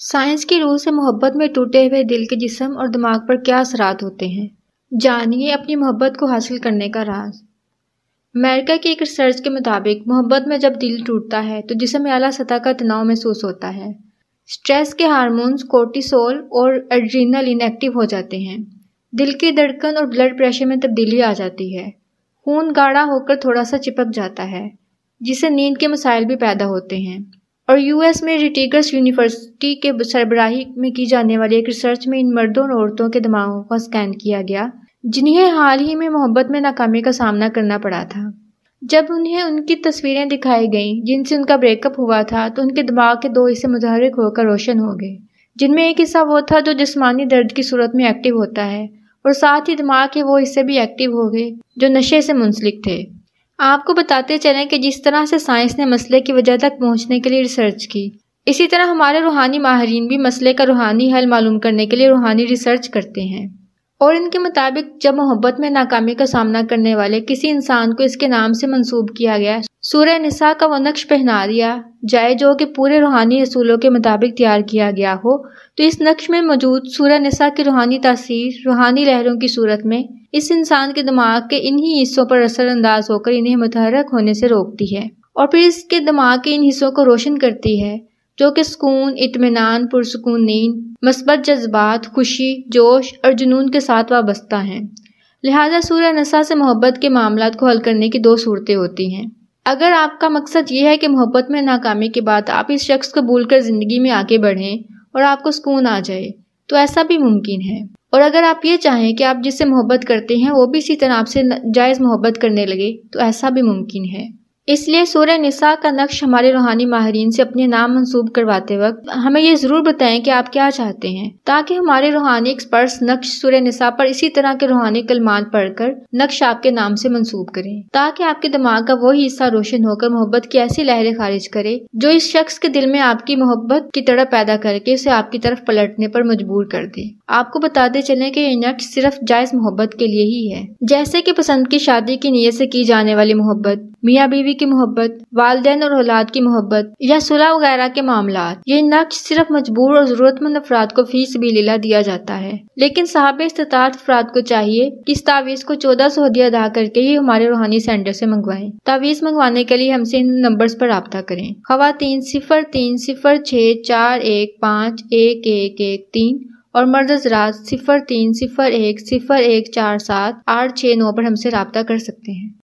science की रूह से मोहब्बत में टूटे हुए दिल के जिसम और दिमाग पर क्या असरात होते हैं जानिए अपनी मोहब्बत को हासिल करने का राज अमेरिका की एक रिसर्च के मुताबिक मोहब्बत में जब दिल टूटता है तो जिसम अला सतह का तनाव महसूस होता है स्ट्रेस के हारमोन्स कोर्टिसोल और एड्रीनल इनएक्टिव हो जाते हैं दिल की धड़कन और ब्लड प्रेशर में तब्दीली आ जाती है खून गाढ़ा होकर थोड़ा सा चिपक जाता है जिससे नींद के मसाइल भी पैदा होते हैं और यूएस में रिटिगस यूनिवर्सिटी के सरबराही में की जाने वाली एक रिसर्च में इन मर्दों और औरतों के दिमागों का स्कैन किया गया जिन्हें हाल ही में मोहब्बत में नाकामी का सामना करना पड़ा था जब उन्हें उनकी तस्वीरें दिखाई गईं जिनसे उनका ब्रेकअप हुआ था तो उनके दिमाग के दो हिस्से मुतहरक होकर रोशन हो गए जिनमें एक हिस्सा वो था जो जिसमानी दर्द की सूरत में एक्टिव होता है और साथ ही दिमाग के वो हिस्से भी एक्टिव हो गए जो नशे से मुंसलिक थे आपको बताते चलें कि जिस तरह से साइंस ने मसले की वजह तक पहुँचने के लिए रिसर्च की इसी तरह हमारे रूहानी माहरीन भी मसले का रूहानी हल मालूम करने के लिए रूहानी रिसर्च करते हैं और इनके मुताबिक जब मोहब्बत में नाकामी का सामना करने वाले किसी इंसान को इसके नाम से मंसूब किया गया सूर्य निसा का वो नक्श पहना दिया जाए जो कि पूरे रूहानी असूलों के मुताबिक तैयार किया गया हो तो इस नक्श में मौजूद सूर्य निसा की रूहानी तासीर रूहानी लहरों की सूरत में इस इंसान के दिमाग के इन्हीं हिस्सों पर असरअंदाज होकर इन्हें मुतहरक होने से रोकती है और फिर इसके दिमाग के इन हिस्सों को रोशन करती है जो कि सुकून इतमान पुरसकून नींद मस्बत जज्बात खुशी जोश और जुनून के साथ वाबस्ता हैं लिहाजा सूर्य नशा से मोहब्बत के मामला को हल करने की दो सूरतें होती हैं अगर आपका मकसद ये है कि मोहब्बत में नाकामी के बाद आप इस शख्स को भूल कर ज़िंदगी में आगे बढ़ें और आपको सुकून आ जाए तो ऐसा भी मुमकिन है और अगर आप ये चाहें कि आप जिससे मोहब्बत करते हैं वो भी इसी तरह आपसे जायज़ मोहब्बत करने लगे तो ऐसा भी मुमकिन है इसलिए सूर्य निसा का नक्श हमारे रूहानी माहरीन से अपने नाम मंसूब करवाते वक्त हमें ये ज़रूर बताएं कि आप क्या चाहते हैं ताकि हमारे रूहानी एक्सपर्ट्स नक्श सूर्य निसा पर इसी तरह के रूहानी कलमान पढ़कर नक्श आपके नाम से मंसूब करें ताकि आपके दिमाग का वही हिस्सा रोशन होकर मोहब्बत की ऐसी लहरें खारिज करे जो इस शख्स के दिल में आपकी मोहब्बत की तड़प पैदा करके उसे आपकी तरफ पलटने पर मजबूर कर दे आपको बताते चले की ये नक्श सिर्फ जायज़ मोहब्बत के लिए ही है जैसे की पसंद की शादी की नीयत से की जाने वाली मोहब्बत मियाँ बीवी की मोहब्बत वालदेन और औलाद की मोहब्बत या सुलह वगैरह के मामला ये नक्श सिर्फ मजबूर और जरूरतमंद अफराद को फीस भी लीला दिया जाता है लेकिन साहब इस्तात अफराद को चाहिए कि इस तावीज़ को चौदह सौ हदिया अदा करके ही हमारे रूहानी सेंटर से मंगवाए तावीज़ मंगवाने के लिए हमसे इन नंबर पर रबता करें खातन सिफर तीन सिफर छः चार एक पाँच एक एक एक तीन और मर्द हजरात सिफर तीन सिफर एक सिफर एक चार सात आठ छः नौ पर हमसे रबता कर सकते हैं